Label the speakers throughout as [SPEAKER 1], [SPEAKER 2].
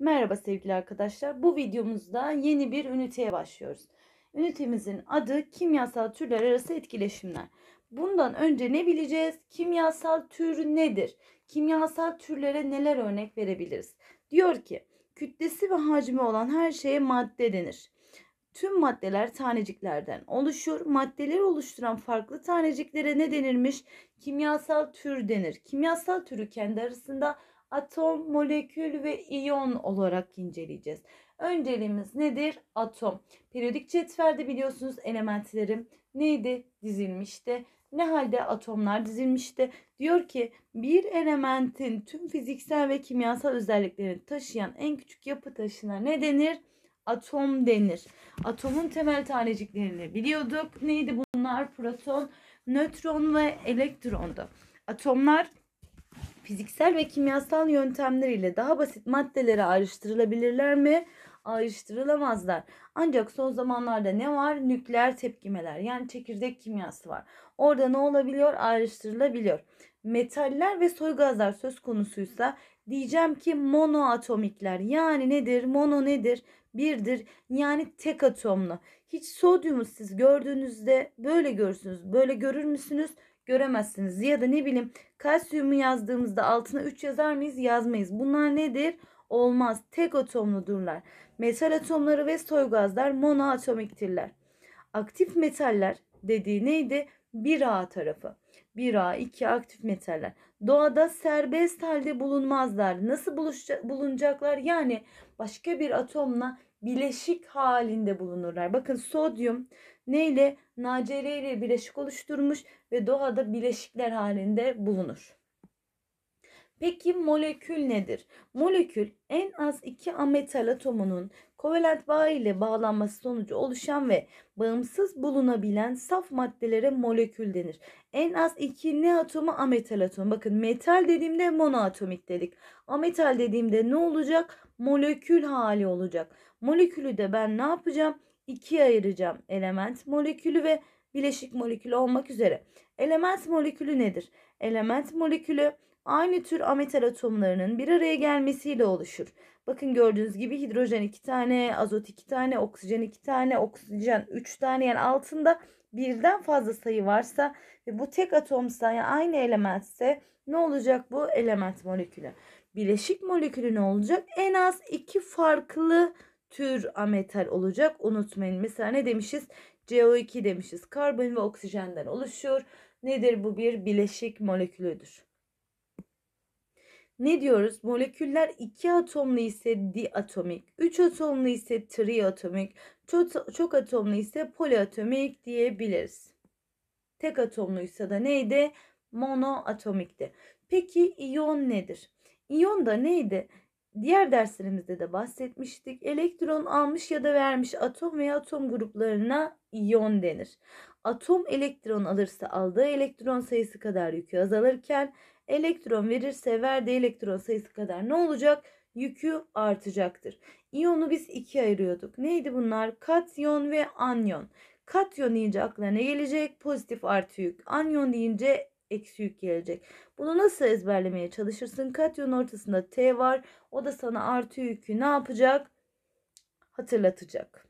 [SPEAKER 1] Merhaba sevgili arkadaşlar. Bu videomuzda yeni bir üniteye başlıyoruz. Ünitemizin adı kimyasal türler arası etkileşimler. Bundan önce ne bileceğiz? Kimyasal tür nedir? Kimyasal türlere neler örnek verebiliriz? Diyor ki kütlesi ve hacmi olan her şeye madde denir. Tüm maddeler taneciklerden oluşur. Maddeleri oluşturan farklı taneciklere ne denirmiş? Kimyasal tür denir. Kimyasal türü kendi arasında atom, molekül ve iyon olarak inceleyeceğiz. Önceliğimiz nedir? Atom. Periyodik cetvelde biliyorsunuz elementlerim neydi? Dizilmişti. Ne halde atomlar dizilmişti? Diyor ki bir elementin tüm fiziksel ve kimyasal özelliklerini taşıyan en küçük yapı taşına ne denir? Atom denir. Atomun temel taneciklerini biliyorduk. Neydi bunlar? Proton, nötron ve elektrondu. Atomlar fiziksel ve kimyasal yöntemler ile daha basit maddelere ayrıştırılabilirler mi? Ayrıştırılamazlar. Ancak son zamanlarda ne var? Nükleer tepkimeler yani çekirdek kimyası var. Orada ne olabiliyor? Ayrıştırılabiliyor. Metaller ve soy gazlar söz konusuysa diyeceğim ki monoatomikler yani nedir? Mono nedir? Birdir yani tek atomlu. Hiç sodyumu siz gördüğünüzde böyle görürsünüz. Böyle görür müsünüz? göremezsiniz. Ya da ne bileyim kalsiyumu yazdığımızda altına 3 yazar mıyız? Yazmayız. Bunlar nedir? Olmaz. Tek atomludurlar. Metal atomları ve soygazlar monoatomiktirler. Aktif metaller dediği neydi? 1A tarafı. 1A, 2 aktif metaller. Doğada serbest halde bulunmazlar. Nasıl bulunacaklar? Yani başka bir atomla bileşik halinde bulunurlar. Bakın sodyum neyle? Nacere ile bileşik oluşturmuş ve doğada bileşikler halinde bulunur. Peki molekül nedir? Molekül en az iki ametal atomunun kovalent bağ ile bağlanması sonucu oluşan ve bağımsız bulunabilen saf maddelere molekül denir. En az iki ne atomu ametal atom. Bakın metal dediğimde monoatomik dedik. Ametal dediğimde ne olacak? Molekül hali olacak. Molekülü de ben ne yapacağım? ikiye ayıracağım element molekülü ve bileşik molekülü olmak üzere. Element molekülü nedir? Element molekülü aynı tür ametal atomlarının bir araya gelmesiyle oluşur. Bakın gördüğünüz gibi hidrojen 2 tane, azot 2 tane, oksijen 2 tane, oksijen 3 tane yani altında birden fazla sayı varsa ve bu tek atomsa yani aynı elementse ne olacak bu element molekülü? Bileşik molekülü ne olacak? En az iki farklı tür ametal olacak. Unutmayın. Mesela ne demişiz? CO2 demişiz. Karbon ve oksijenden oluşuyor. Nedir bu bir bileşik molekülüdür. Ne diyoruz? Moleküller iki atomlu ise diatomik, üç atomlu ise triatomik, çok, çok atomlu ise poliatomik diyebiliriz. Tek atomluysa da neydi? Monoatomikti. Peki iyon nedir? İyon da neydi? Diğer derslerimizde de bahsetmiştik. Elektron almış ya da vermiş atom veya atom gruplarına iyon denir. Atom elektron alırsa aldığı elektron sayısı kadar yükü azalırken elektron verirse verdiği elektron sayısı kadar ne olacak? Yükü artacaktır. İyonu biz ikiye ayırıyorduk. Neydi bunlar? Katyon ve anyon. Katyon deyince aklına ne gelecek? Pozitif artı yük. Anyon deyince eksi yük gelecek. Bunu nasıl ezberlemeye çalışırsın? Katyon ortasında T var. O da sana artı yükü ne yapacak? Hatırlatacak.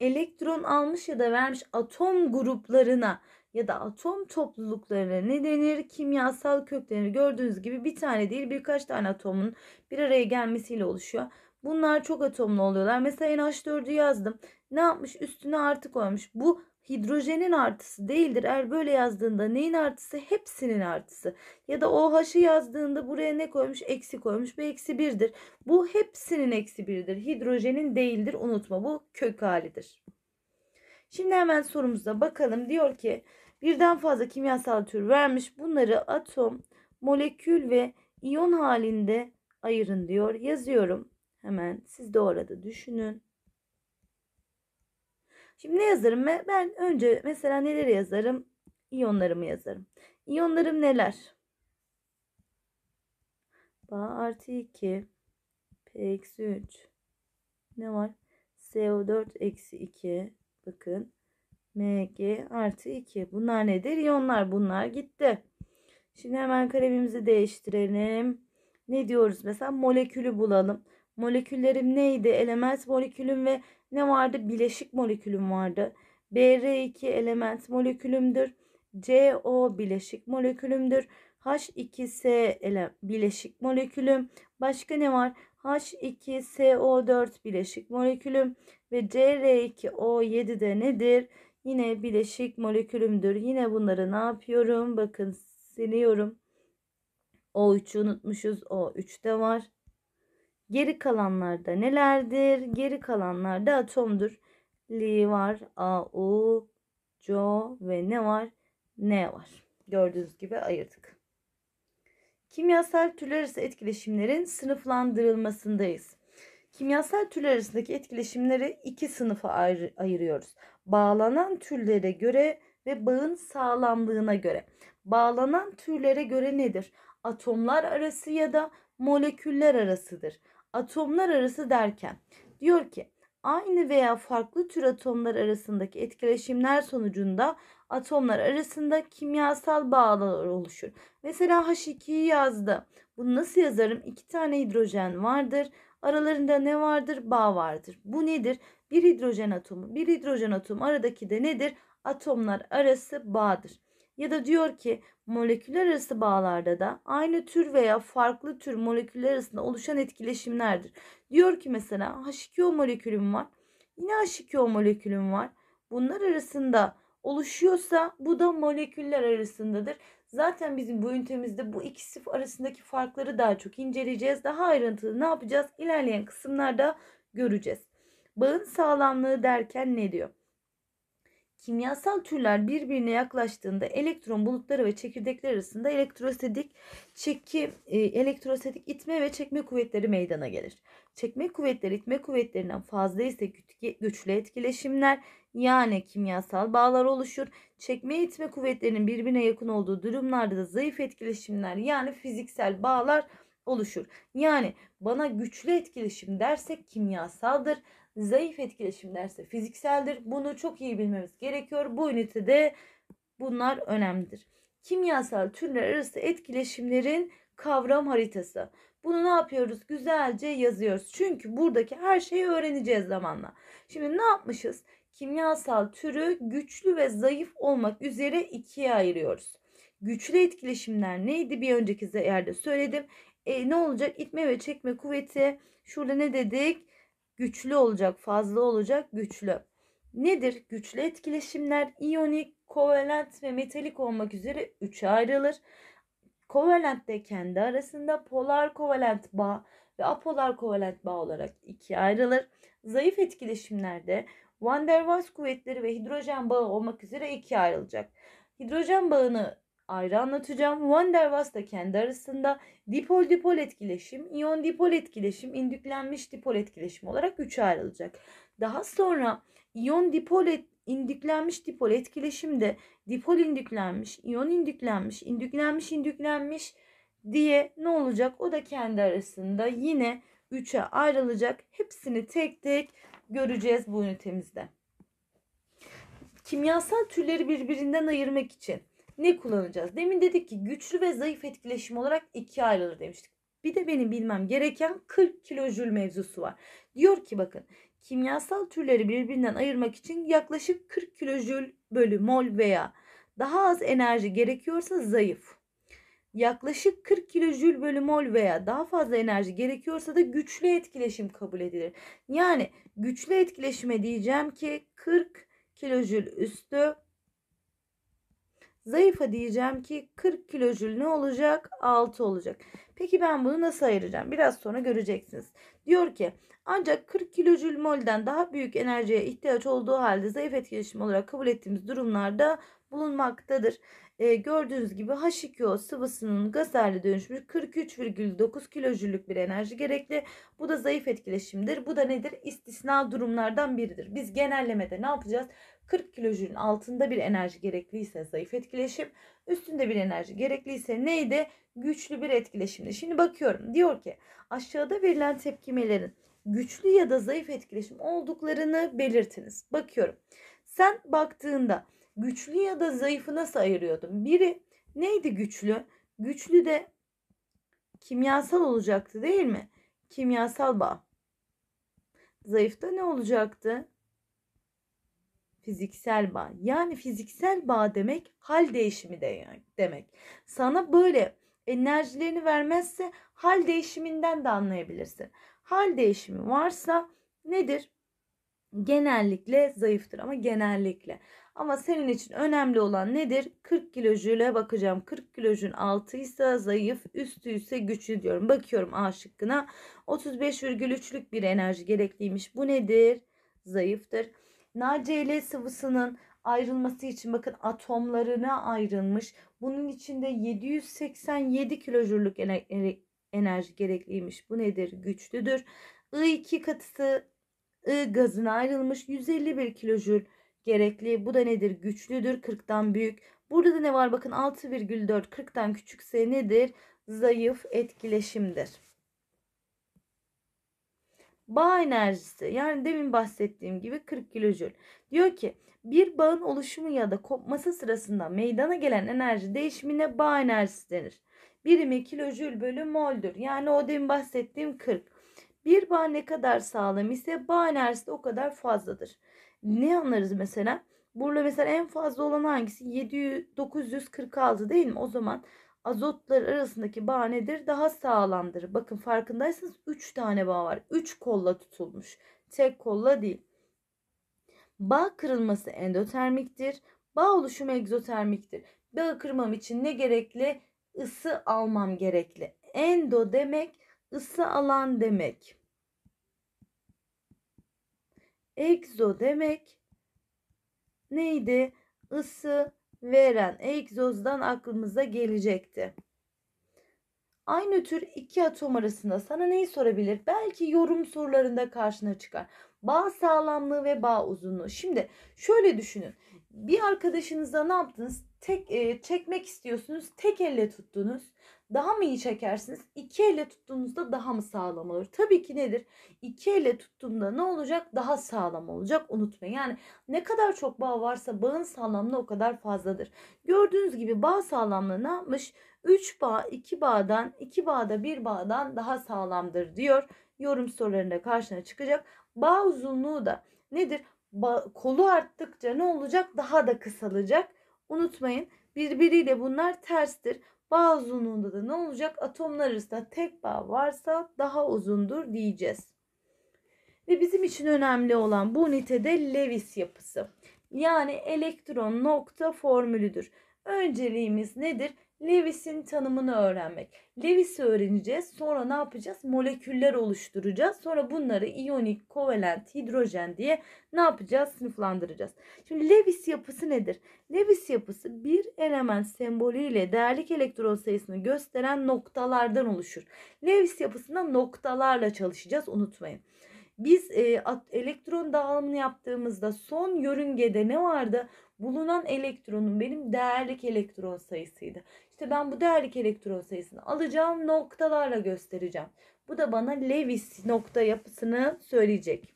[SPEAKER 1] Elektron almış ya da vermiş atom gruplarına ya da atom topluluklarına ne denir? Kimyasal köklerini Gördüğünüz gibi bir tane değil birkaç tane atomun bir araya gelmesiyle oluşuyor. Bunlar çok atomlu oluyorlar. Mesela NH4'ü yazdım. Ne yapmış? Üstüne artı koymuş. Bu hidrojenin artısı değildir. Eğer böyle yazdığında neyin artısı? Hepsinin artısı. Ya da OH'ı yazdığında buraya ne koymuş? Eksi koymuş. Bu eksi birdir. Bu hepsinin eksi birdir. Hidrojenin değildir. Unutma bu kök halidir. Şimdi hemen sorumuza bakalım. Diyor ki birden fazla kimyasal tür vermiş. Bunları atom, molekül ve iyon halinde ayırın diyor. Yazıyorum. Hemen siz de orada düşünün. Şimdi ne yazarım? Ben önce mesela neleri yazarım? İyonlarımı yazarım. İyonlarım neler? Ba artı 2. P eksi 3. Ne var? CO4 eksi 2. Bakın. Mg artı 2. Bunlar nedir? İyonlar. Bunlar gitti. Şimdi hemen kalemimizi değiştirelim. Ne diyoruz? Mesela molekülü bulalım. Moleküllerim neydi? Element molekülüm ve ne vardı? Bileşik molekülüm vardı. Br2 element molekülümdür. CO bileşik molekülümdür. H2S ele, bileşik molekülüm. Başka ne var? H2SO4 bileşik molekülüm ve CR2O7 de nedir? Yine bileşik molekülümdür. Yine bunları ne yapıyorum? Bakın siliyorum. O3'ü unutmuşuz. O3 de var. Geri kalanlarda nelerdir? Geri kalanlarda atomdur. Li var, A, U, Co ve ne var? N var. Gördüğünüz gibi ayırdık. Kimyasal türler arası etkileşimlerin sınıflandırılmasındayız. Kimyasal türler arasındaki etkileşimleri iki sınıfa ayır, ayırıyoruz. Bağlanan türlere göre ve bağın sağlamlığına göre. Bağlanan türlere göre nedir? Atomlar arası ya da moleküller arasıdır atomlar arası derken diyor ki aynı veya farklı tür atomlar arasındaki etkileşimler sonucunda atomlar arasında kimyasal bağlar oluşur. Mesela H2'yi yazdı. Bunu nasıl yazarım? İki tane hidrojen vardır. Aralarında ne vardır? Bağ vardır. Bu nedir? Bir hidrojen atomu. Bir hidrojen atomu aradaki de nedir? Atomlar arası bağdır. Ya da diyor ki moleküller arası bağlarda da aynı tür veya farklı tür moleküller arasında oluşan etkileşimlerdir. Diyor ki mesela H2O molekülüm var. Yine H2O molekülüm var. Bunlar arasında oluşuyorsa bu da moleküller arasındadır. Zaten bizim bu ünitemizde bu ikisi arasındaki farkları daha çok inceleyeceğiz. Daha ayrıntılı ne yapacağız? İlerleyen kısımlarda göreceğiz. Bağın sağlamlığı derken ne diyor? Kimyasal türler birbirine yaklaştığında elektron bulutları ve çekirdekler arasında elektrostatik çekim, e, elektrostatik itme ve çekme kuvvetleri meydana gelir. Çekme kuvvetleri itme kuvvetlerinden fazla ise güçlü etkileşimler yani kimyasal bağlar oluşur. Çekme itme kuvvetlerinin birbirine yakın olduğu durumlarda da zayıf etkileşimler yani fiziksel bağlar oluşur. Yani bana güçlü etkileşim dersek kimyasaldır Zayıf etkileşimlerse fizikseldir. Bunu çok iyi bilmemiz gerekiyor. Bu ünitede bunlar önemlidir. Kimyasal türler arası etkileşimlerin kavram haritası. Bunu ne yapıyoruz? Güzelce yazıyoruz. Çünkü buradaki her şeyi öğreneceğiz zamanla. Şimdi ne yapmışız? Kimyasal türü güçlü ve zayıf olmak üzere ikiye ayırıyoruz. Güçlü etkileşimler neydi? Bir önceki yerde söyledim. E, ne olacak? İtme ve çekme kuvveti. Şurada ne dedik? güçlü olacak, fazla olacak, güçlü. Nedir? Güçlü etkileşimler iyonik, kovalent ve metalik olmak üzere üçe ayrılır. Kovalent de kendi arasında polar kovalent bağ ve apolar kovalent bağ olarak ikiye ayrılır. Zayıf etkileşimlerde van der Waals kuvvetleri ve hidrojen bağı olmak üzere ikiye ayrılacak. Hidrojen bağını ayrı anlatacağım. Van der Waals kendi arasında dipol dipol etkileşim, iyon dipol etkileşim, indüklenmiş dipol etkileşim olarak üçe ayrılacak. Daha sonra iyon dipol et, indüklenmiş dipol etkileşimde dipol indüklenmiş, iyon indüklenmiş, indüklenmiş, indüklenmiş diye ne olacak? O da kendi arasında yine üç'e ayrılacak. Hepsini tek tek göreceğiz bu ünitemizde. Kimyasal türleri birbirinden ayırmak için ne kullanacağız? Demin dedik ki güçlü ve zayıf etkileşim olarak ikiye ayrılır demiştik. Bir de benim bilmem gereken 40 kilojül mevzusu var. Diyor ki bakın kimyasal türleri birbirinden ayırmak için yaklaşık 40 kilojül bölü mol veya daha az enerji gerekiyorsa zayıf. Yaklaşık 40 kilojül bölü mol veya daha fazla enerji gerekiyorsa da güçlü etkileşim kabul edilir. Yani güçlü etkileşime diyeceğim ki 40 kilojül üstü Zayıfa diyeceğim ki 40 kilojül ne olacak? 6 olacak. Peki ben bunu nasıl ayıracağım? Biraz sonra göreceksiniz. Diyor ki ancak 40 kilojül molden daha büyük enerjiye ihtiyaç olduğu halde zayıf etkileşim olarak kabul ettiğimiz durumlarda bulunmaktadır. E, gördüğünüz gibi H2O sıvısının gaz haline dönüşmüş 43,9 kilojüllük bir enerji gerekli. Bu da zayıf etkileşimdir. Bu da nedir? İstisna durumlardan biridir. Biz genellemede ne yapacağız? 40 kilojülün altında bir enerji gerekliyse zayıf etkileşim, üstünde bir enerji gerekliyse neydi? Güçlü bir etkileşimdi. Şimdi bakıyorum diyor ki aşağıda verilen tepkimelerin güçlü ya da zayıf etkileşim olduklarını belirtiniz. Bakıyorum. Sen baktığında güçlü ya da zayıfı nasıl ayırıyordum? Biri neydi güçlü? Güçlü de kimyasal olacaktı değil mi? Kimyasal bağ. da ne olacaktı? Fiziksel bağ. Yani fiziksel bağ demek hal değişimi de demek. Sana böyle enerjilerini vermezse hal değişiminden de anlayabilirsin. Hal değişimi varsa nedir? genellikle zayıftır ama genellikle. Ama senin için önemli olan nedir? 40 kilojüle bakacağım. 40 kilojün altı ise zayıf, üstü ise güçlü diyorum. Bakıyorum A şıkkına. 35,3'lük bir enerji gerekliymiş. Bu nedir? Zayıftır. NaCl sıvısının ayrılması için bakın atomlarına ayrılmış. Bunun içinde 787 kilojürlük enerji gerekliymiş. Bu nedir? Güçlüdür. I2 katısı I gazına ayrılmış 151 kilojül gerekli. Bu da nedir? Güçlüdür. 40'tan büyük. Burada da ne var? Bakın 6,4 40'tan küçükse nedir? Zayıf etkileşimdir. Bağ enerjisi yani demin bahsettiğim gibi 40 kilojül. Diyor ki bir bağın oluşumu ya da kopması sırasında meydana gelen enerji değişimine bağ enerjisi denir. Birimi kilojül bölü moldür. Yani o demin bahsettiğim 40. Bir bağ ne kadar sağlam ise bağ enerjisi de o kadar fazladır. Ne anlarız mesela? Burada mesela en fazla olan hangisi? 7946 değil mi? O zaman azotlar arasındaki bağ nedir? Daha sağlamdır. Bakın farkındaysanız 3 tane bağ var. 3 kolla tutulmuş. Tek kolla değil. Bağ kırılması endotermiktir. Bağ oluşumu egzotermiktir. Bağ kırmam için ne gerekli? Isı almam gerekli. Endo demek ısı alan demek. Egzo demek neydi? Isı veren egzozdan aklımıza gelecekti. Aynı tür iki atom arasında sana neyi sorabilir? Belki yorum sorularında karşına çıkar. Bağ sağlamlığı ve bağ uzunluğu. Şimdi şöyle düşünün. Bir arkadaşınıza ne yaptınız? Tek e, çekmek istiyorsunuz. Tek elle tuttunuz daha mı iyi çekersiniz? İki elle tuttuğunuzda daha mı sağlam olur? Tabii ki nedir? İki elle tuttuğumda ne olacak? Daha sağlam olacak. Unutmayın. Yani ne kadar çok bağ varsa bağın sağlamlığı o kadar fazladır. Gördüğünüz gibi bağ sağlamlığı ne yapmış? 3 bağ 2 bağdan 2 bağda 1 bağdan daha sağlamdır diyor. Yorum sorularında karşına çıkacak. Bağ uzunluğu da nedir? Ba- kolu arttıkça ne olacak? Daha da kısalacak. Unutmayın birbiriyle bunlar terstir. Bağ uzunluğunda da ne olacak? Atomlar arasında tek bağ varsa daha uzundur diyeceğiz. Ve bizim için önemli olan bu ünitede Lewis yapısı. Yani elektron nokta formülüdür. Önceliğimiz nedir? Lewis'in tanımını öğrenmek. Lewis'i öğreneceğiz. Sonra ne yapacağız? Moleküller oluşturacağız. Sonra bunları iyonik, kovalent, hidrojen diye ne yapacağız? Sınıflandıracağız. Şimdi Lewis yapısı nedir? Lewis yapısı bir element sembolüyle değerlik elektron sayısını gösteren noktalardan oluşur. Lewis yapısında noktalarla çalışacağız. Unutmayın. Biz e, elektron dağılımını yaptığımızda son yörüngede ne vardı? bulunan elektronun benim değerlik elektron sayısıydı. İşte ben bu değerlik elektron sayısını alacağım noktalarla göstereceğim. Bu da bana Lewis nokta yapısını söyleyecek.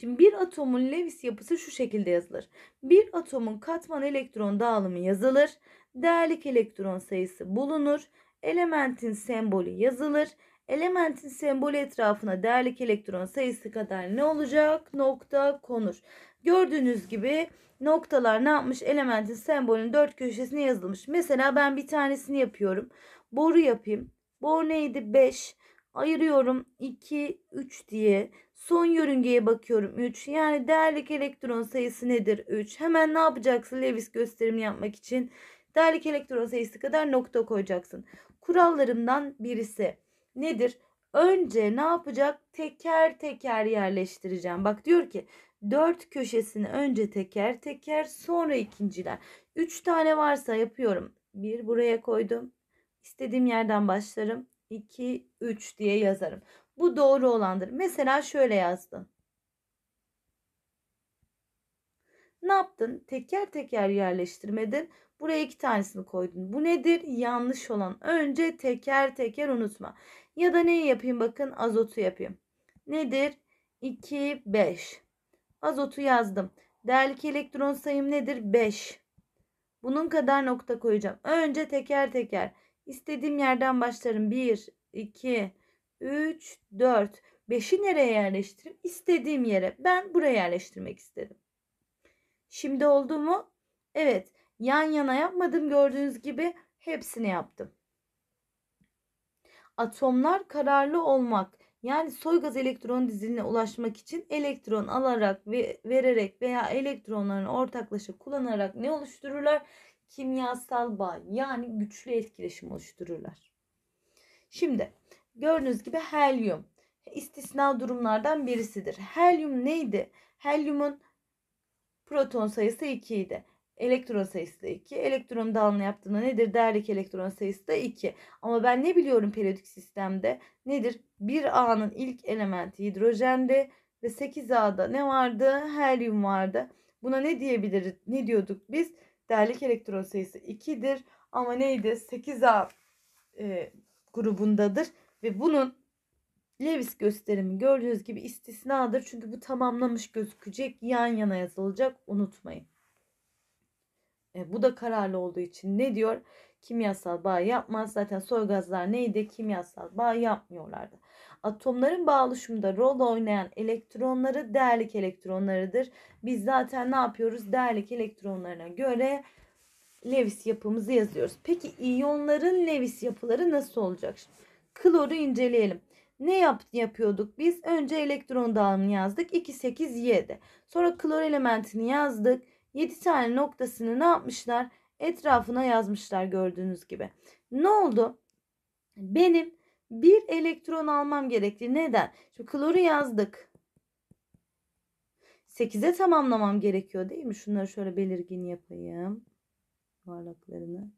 [SPEAKER 1] Şimdi bir atomun Lewis yapısı şu şekilde yazılır. Bir atomun katman elektron dağılımı yazılır. Değerlik elektron sayısı bulunur. Elementin sembolü yazılır. Elementin sembolü etrafına değerlik elektron sayısı kadar ne olacak? Nokta konur. Gördüğünüz gibi noktalar ne yapmış? Elementin sembolünün dört köşesine yazılmış. Mesela ben bir tanesini yapıyorum. Boru yapayım. Bor neydi? 5. Ayırıyorum 2, 3 diye. Son yörüngeye bakıyorum 3. Yani değerlik elektron sayısı nedir? 3. Hemen ne yapacaksın Lewis gösterimi yapmak için? Değerlik elektron sayısı kadar nokta koyacaksın. Kurallarımdan birisi nedir? Önce ne yapacak? Teker teker yerleştireceğim. Bak diyor ki dört köşesini önce teker teker sonra ikinciler. Üç tane varsa yapıyorum. Bir buraya koydum. İstediğim yerden başlarım. İki, üç diye yazarım. Bu doğru olandır. Mesela şöyle yazdın. Ne yaptın? Teker teker yerleştirmedin. Buraya iki tanesini koydun. Bu nedir? Yanlış olan. Önce teker teker unutma. Ya da ne yapayım bakın azotu yapayım. Nedir? 2, 5. Azotu yazdım. Değerlik elektron sayım nedir? 5. Bunun kadar nokta koyacağım. Önce teker teker. İstediğim yerden başlarım. 1, 2, 3, 4. 5'i nereye yerleştireyim? İstediğim yere. Ben buraya yerleştirmek istedim. Şimdi oldu mu? Evet. Yan yana yapmadım gördüğünüz gibi hepsini yaptım. Atomlar kararlı olmak yani soy gaz elektron diziline ulaşmak için elektron alarak ve vererek veya elektronların ortaklaşa kullanarak ne oluştururlar? Kimyasal bağ yani güçlü etkileşim oluştururlar. Şimdi gördüğünüz gibi helyum istisna durumlardan birisidir. Helyum neydi? Helyumun proton sayısı 2 idi elektron sayısı da 2. Elektron dağılımı yaptığında nedir? Değerlik elektron sayısı da 2. Ama ben ne biliyorum periyodik sistemde? Nedir? 1A'nın ilk elementi hidrojendi ve 8A'da ne vardı? Helyum vardı. Buna ne diyebiliriz? Ne diyorduk biz? Değerlik elektron sayısı 2'dir. Ama neydi? 8A e, grubundadır. Ve bunun Lewis gösterimi gördüğünüz gibi istisnadır. Çünkü bu tamamlamış gözükecek. Yan yana yazılacak. Unutmayın. E, bu da kararlı olduğu için ne diyor? Kimyasal bağ yapmaz. Zaten soy gazlar neydi? Kimyasal bağ yapmıyorlardı. Atomların bağlışımda rol oynayan elektronları değerlik elektronlarıdır. Biz zaten ne yapıyoruz? Değerlik elektronlarına göre Lewis yapımızı yazıyoruz. Peki iyonların Lewis yapıları nasıl olacak? Şimdi, kloru inceleyelim. Ne yap yapıyorduk biz? Önce elektron dağılımını yazdık. 2, 8, Y'de. Sonra klor elementini yazdık. 7 tane noktasını ne yapmışlar? Etrafına yazmışlar gördüğünüz gibi. Ne oldu? Benim bir elektron almam gerekti. Neden? Şimdi kloru yazdık. 8'e tamamlamam gerekiyor değil mi? Şunları şöyle belirgin yapayım. Varlıklarını.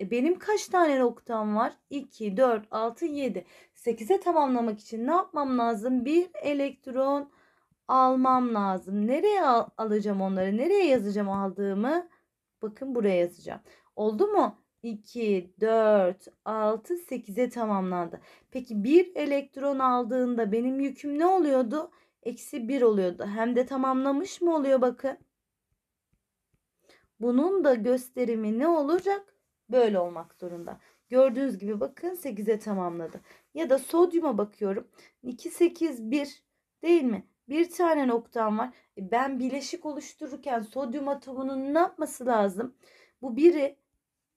[SPEAKER 1] E benim kaç tane noktam var? 2, 4, 6, 7. 8'e tamamlamak için ne yapmam lazım? Bir elektron almam lazım. Nereye al alacağım onları? Nereye yazacağım aldığımı? Bakın buraya yazacağım. Oldu mu? 2, 4, 6, 8'e tamamlandı. Peki bir elektron aldığında benim yüküm ne oluyordu? Eksi 1 oluyordu. Hem de tamamlamış mı oluyor bakın. Bunun da gösterimi ne olacak? Böyle olmak zorunda. Gördüğünüz gibi bakın 8'e tamamladı. Ya da sodyuma bakıyorum. 2, 8, 1 değil mi? bir tane noktam var. E, ben bileşik oluştururken sodyum atomunun ne yapması lazım? Bu biri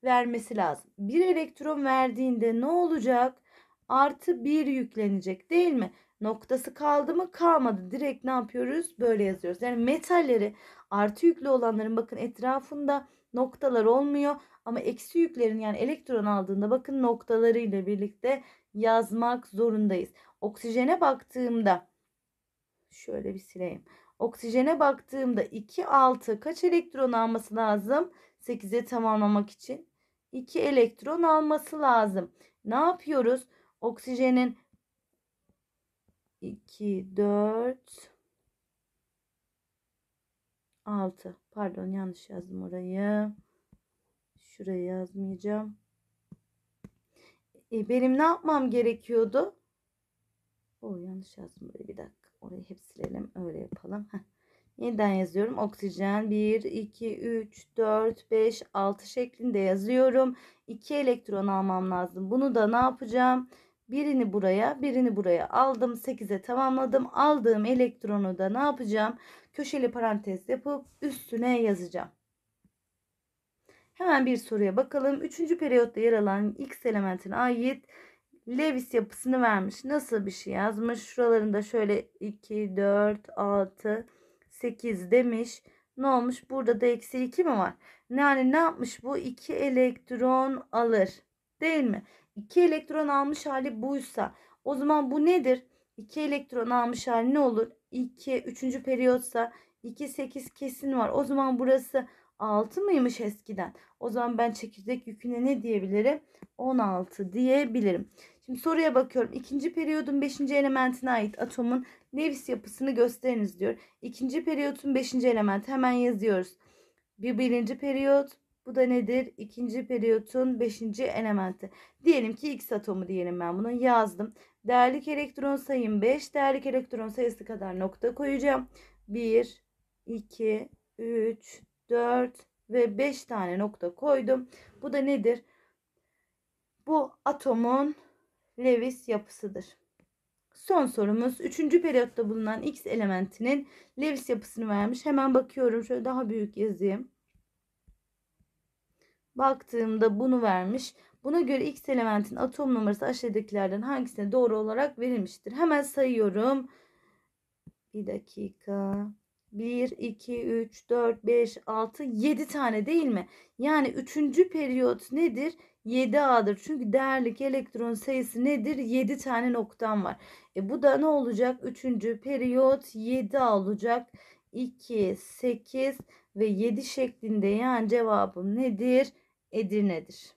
[SPEAKER 1] vermesi lazım. Bir elektron verdiğinde ne olacak? Artı bir yüklenecek değil mi? Noktası kaldı mı? Kalmadı. Direkt ne yapıyoruz? Böyle yazıyoruz. Yani metalleri artı yüklü olanların bakın etrafında noktalar olmuyor. Ama eksi yüklerin yani elektron aldığında bakın noktalarıyla birlikte yazmak zorundayız. Oksijene baktığımda Şöyle bir sileyim. Oksijene baktığımda 2 6 kaç elektron alması lazım? 8'e tamamlamak için 2 elektron alması lazım. Ne yapıyoruz? Oksijenin 2 4 6 pardon yanlış yazdım orayı. Şuraya yazmayacağım. E, benim ne yapmam gerekiyordu? O yanlış yazdım böyle bir dakika. Orayı hep silelim. Öyle yapalım. Heh. Yeniden yazıyorum. Oksijen 1, 2, 3, 4, 5, 6 şeklinde yazıyorum. 2 elektron almam lazım. Bunu da ne yapacağım? Birini buraya, birini buraya aldım. 8'e tamamladım. Aldığım elektronu da ne yapacağım? Köşeli parantez yapıp üstüne yazacağım. Hemen bir soruya bakalım. Üçüncü periyotta yer alan X elementine ait Levis yapısını vermiş. Nasıl bir şey yazmış? Şuralarında şöyle 2, 4, 6, 8 demiş. Ne olmuş? Burada da eksi 2 mi var? Yani ne yapmış bu? 2 elektron alır. Değil mi? 2 elektron almış hali buysa o zaman bu nedir? 2 elektron almış hali ne olur? 2 3. periyotsa 2 8 kesin var. O zaman burası 6 mıymış eskiden? O zaman ben çekirdek yüküne ne diyebilirim? 16 diyebilirim. Şimdi soruya bakıyorum. İkinci periyodun beşinci elementine ait atomun Lewis yapısını gösteriniz diyor. İkinci periyodun beşinci elementi hemen yazıyoruz. Bir birinci periyot bu da nedir? İkinci periyotun beşinci elementi. Diyelim ki X atomu diyelim ben bunu yazdım. Değerlik elektron sayım 5. Değerlik elektron sayısı kadar nokta koyacağım. 1, 2, 3, 4 ve 5 tane nokta koydum. Bu da nedir? Bu atomun Lewis yapısıdır. Son sorumuz üçüncü periyotta bulunan X elementinin Lewis yapısını vermiş. Hemen bakıyorum şöyle daha büyük yazayım. Baktığımda bunu vermiş. Buna göre X elementin atom numarası aşağıdakilerden hangisine doğru olarak verilmiştir? Hemen sayıyorum. Bir dakika. 1, 2, 3, 4, 5, 6, 7 tane değil mi? Yani üçüncü periyot nedir? 7A'dır. Çünkü değerlik elektron sayısı nedir? 7 tane noktam var. E bu da ne olacak? 3. periyot 7A olacak. 2, 8 ve 7 şeklinde yani cevabım nedir? Edirne'dir.